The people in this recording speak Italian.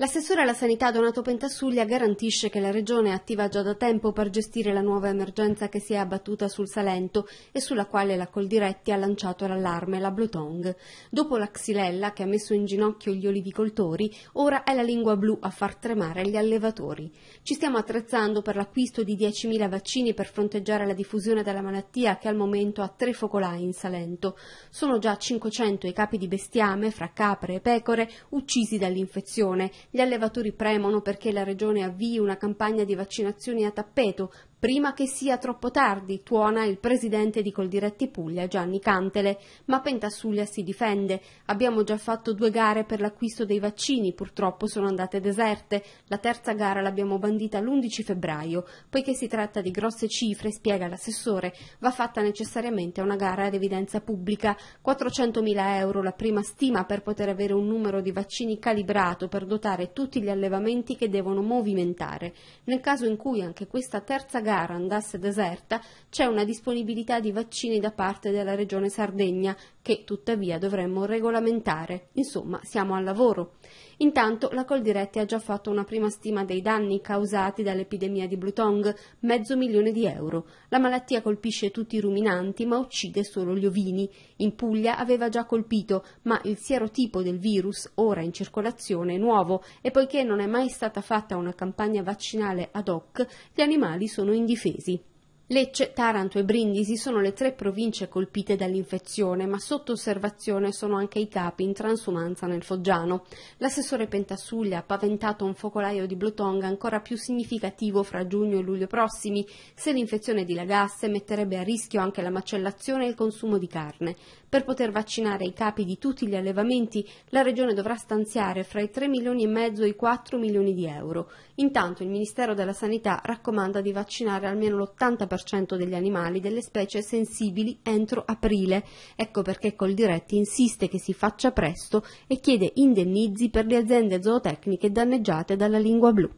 L'assessore alla sanità Donato Pentassuglia garantisce che la Regione è attiva già da tempo per gestire la nuova emergenza che si è abbattuta sul Salento e sulla quale la Coldiretti ha lanciato l'allarme, la Blutong. Dopo la xylella che ha messo in ginocchio gli olivicoltori, ora è la lingua blu a far tremare gli allevatori. Ci stiamo attrezzando per l'acquisto di 10.000 vaccini per fronteggiare la diffusione della malattia che al momento ha tre focolai in Salento. Sono già 500 i capi di bestiame, fra capre e pecore, uccisi dall'infezione gli allevatori premono perché la Regione avvii una campagna di vaccinazioni a tappeto, prima che sia troppo tardi, tuona il presidente di Coldiretti Puglia Gianni Cantele, ma Pentassuglia si difende. Abbiamo già fatto due gare per l'acquisto dei vaccini, purtroppo sono andate deserte. La terza gara l'abbiamo bandita l'11 febbraio. Poiché si tratta di grosse cifre, spiega l'assessore, va fatta necessariamente una gara ad evidenza pubblica. 400.000 euro la prima stima per poter avere un numero di vaccini calibrato per dotare effettuare tutti gli allevamenti che devono movimentare. Nel caso in cui anche questa terza gara andasse deserta, c'è una disponibilità di vaccini da parte della Regione Sardegna che tuttavia dovremmo regolamentare. Insomma, siamo al lavoro. Intanto la Coldiretti ha già fatto una prima stima dei danni causati dall'epidemia di Blutong, mezzo milione di euro. La malattia colpisce tutti i ruminanti, ma uccide solo gli ovini. In Puglia aveva già colpito, ma il sierotipo del virus, ora in circolazione, è nuovo e poiché non è mai stata fatta una campagna vaccinale ad hoc, gli animali sono indifesi. Lecce, Taranto e Brindisi sono le tre province colpite dall'infezione, ma sotto osservazione sono anche i capi in transumanza nel Foggiano. L'assessore Pentassuglia ha paventato un focolaio di Blotonga ancora più significativo fra giugno e luglio prossimi. Se l'infezione dilagasse, metterebbe a rischio anche la macellazione e il consumo di carne. Per poter vaccinare i capi di tutti gli allevamenti, la Regione dovrà stanziare fra i 3 milioni e mezzo e i 4 milioni di euro. Intanto il Ministero della Sanità raccomanda di vaccinare almeno l'80% 90% degli animali delle specie sensibili entro aprile. Ecco perché Coldiretti insiste che si faccia presto e chiede indennizi per le aziende zootecniche danneggiate dalla lingua blu.